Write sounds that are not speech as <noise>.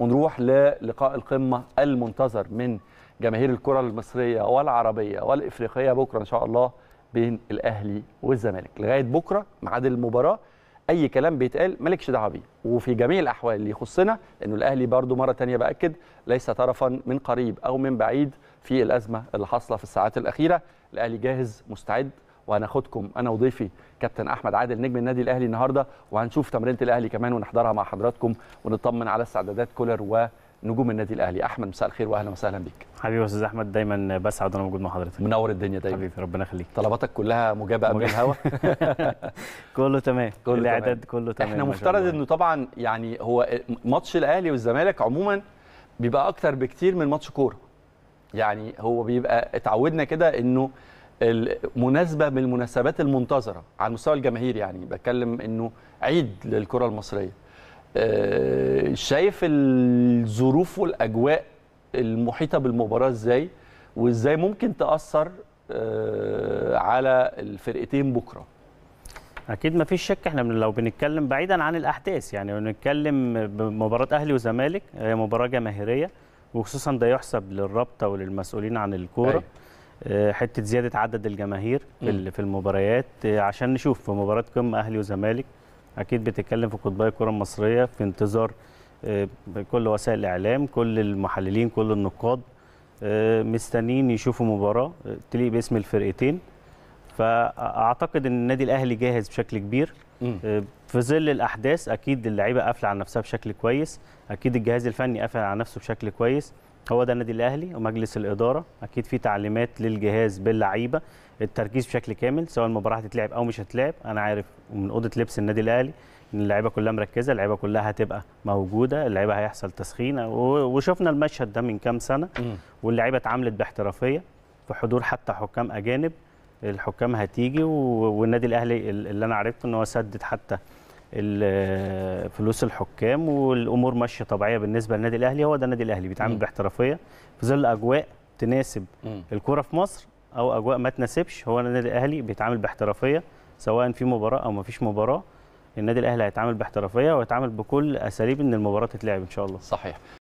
ونروح للقاء القمه المنتظر من جماهير الكره المصريه والعربيه والافريقيه بكره ان شاء الله بين الاهلي والزمالك لغايه بكره ميعاد المباراه اي كلام بيتقال مالكش دعوه بيه وفي جميع الاحوال اللي يخصنا انه الاهلي برضو مره تانية باكد ليس طرفا من قريب او من بعيد في الازمه اللي حاصله في الساعات الاخيره الاهلي جاهز مستعد وهناخدكم انا وضيفي كابتن احمد عادل نجم النادي الاهلي النهارده وهنشوف تمرينه الاهلي كمان ونحضرها مع حضراتكم ونطمن على استعدادات كولر ونجوم النادي الاهلي احمد مساء الخير واهلا وسهلا بيك حبيبي استاذ احمد دايما بسعد وانا موجود مع حضرتك منور الدنيا دايما حبيبي ربنا يخليك طلباتك كلها مجابه قبل الهوا <laughs> كله تمام كله الاعداد كله تمام احنا مفترض انه طبعا يعني هو ماتش الاهلي والزمالك عموما بيبقى اكتر بكتير من ماتش كوره يعني هو بيبقى اتعودنا كده انه مناسبه من المناسبات المنتظره على المستوى الجماهير يعني بتكلم انه عيد للكره المصريه آه، شايف الظروف والاجواء المحيطه بالمباراه ازاي وازاي ممكن تاثر آه، على الفرقتين بكره اكيد ما فيش شك احنا لو بنتكلم بعيدا عن الاحداث يعني بنتكلم بمباراه اهلي وزمالك هي مباراه جماهيريه وخصوصا ده يحسب للرابطه وللمسؤولين عن الكوره أي. أيوة. آه، حته زياده عدد الجماهير في المباريات آه، عشان نشوف في مباراه قمه اهلي وزمالك اكيد بتتكلم في قطبي الكره المصريه في انتظار آه، كل وسائل الاعلام كل المحللين كل النقاد مستنيين يشوفوا مباراه تليق باسم الفرقتين فاعتقد ان النادي الاهلي جاهز بشكل كبير في ظل الاحداث اكيد اللعيبه قافله على نفسها بشكل كويس اكيد الجهاز الفني قافل على نفسه بشكل كويس هو ده النادي الاهلي ومجلس الاداره اكيد في تعليمات للجهاز باللعيبه التركيز بشكل كامل سواء المباراه هتتلعب او مش هتتلعب انا عارف من اوضه لبس النادي الاهلي ان اللعيبه كلها مركزه اللعيبه كلها هتبقى موجوده اللعيبه هيحصل تسخين وشفنا المشهد ده من كام سنه واللعيبه اتعاملت باحترافيه في حضور حتى حكام اجانب الحكام هتيجي والنادي الاهلي اللي انا عرفته ان هو سدد حتى فلوس الحكام والامور ماشيه طبيعيه بالنسبه للنادي الاهلي هو ده النادي الاهلي بيتعامل باحترافيه في ظل اجواء تناسب الكوره في مصر او اجواء ما تناسبش هو النادي الاهلي بيتعامل باحترافيه سواء في مباراه او ما فيش مباراه النادي الاهلي هيتعامل باحترافيه وهيتعامل بكل اساليب ان المباراه تتلعب ان شاء الله صحيح